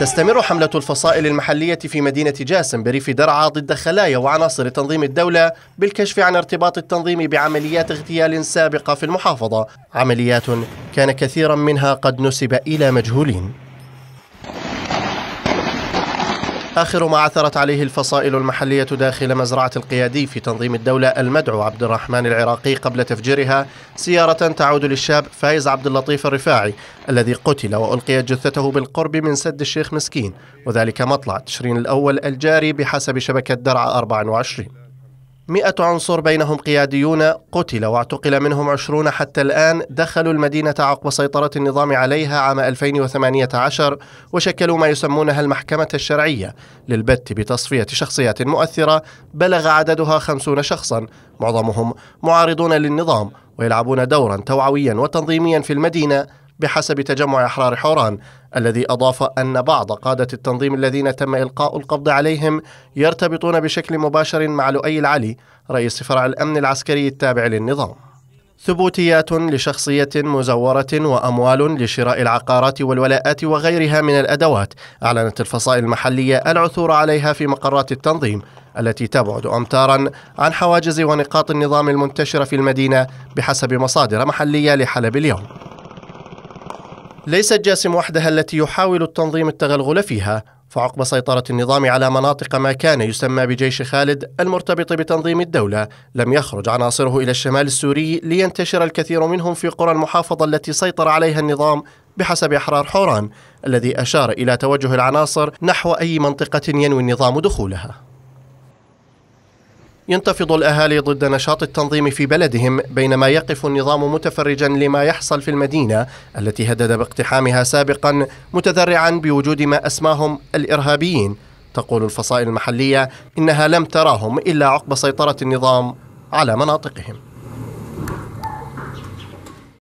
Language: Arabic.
تستمر حملة الفصائل المحلية في مدينة جاسم بريف درعا ضد خلايا وعناصر تنظيم الدولة بالكشف عن ارتباط التنظيم بعمليات اغتيال سابقة في المحافظة عمليات كان كثيرا منها قد نسب إلى مجهولين آخر ما عثرت عليه الفصائل المحلية داخل مزرعة القيادي في تنظيم الدولة المدعو عبد الرحمن العراقي قبل تفجيرها سيارة تعود للشاب فايز عبد اللطيف الرفاعي الذي قتل وألقيت جثته بالقرب من سد الشيخ مسكين وذلك مطلع تشرين الأول الجاري بحسب شبكة درعا 24 مئة عنصر بينهم قياديون قتل واعتقل منهم عشرون حتى الآن دخلوا المدينة عقب سيطرة النظام عليها عام 2018 وشكلوا ما يسمونها المحكمة الشرعية للبت بتصفية شخصيات مؤثرة بلغ عددها خمسون شخصا معظمهم معارضون للنظام ويلعبون دورا توعويا وتنظيميا في المدينة بحسب تجمع أحرار حوران الذي أضاف أن بعض قادة التنظيم الذين تم إلقاء القبض عليهم يرتبطون بشكل مباشر مع لؤي العلي رئيس فرع الأمن العسكري التابع للنظام ثبوتيات لشخصية مزورة وأموال لشراء العقارات والولاءات وغيرها من الأدوات أعلنت الفصائل المحلية العثور عليها في مقرات التنظيم التي تبعد أمتارا عن حواجز ونقاط النظام المنتشرة في المدينة بحسب مصادر محلية لحلب اليوم ليست جاسم وحدها التي يحاول التنظيم التغلغل فيها فعقب سيطرة النظام على مناطق ما كان يسمى بجيش خالد المرتبط بتنظيم الدولة لم يخرج عناصره إلى الشمال السوري لينتشر الكثير منهم في قرى المحافظة التي سيطر عليها النظام بحسب أحرار حوران الذي أشار إلى توجه العناصر نحو أي منطقة ينوي النظام دخولها ينتفض الأهالي ضد نشاط التنظيم في بلدهم بينما يقف النظام متفرجا لما يحصل في المدينة التي هدد باقتحامها سابقا متذرعا بوجود ما أسماهم الإرهابيين تقول الفصائل المحلية إنها لم تراهم إلا عقب سيطرة النظام على مناطقهم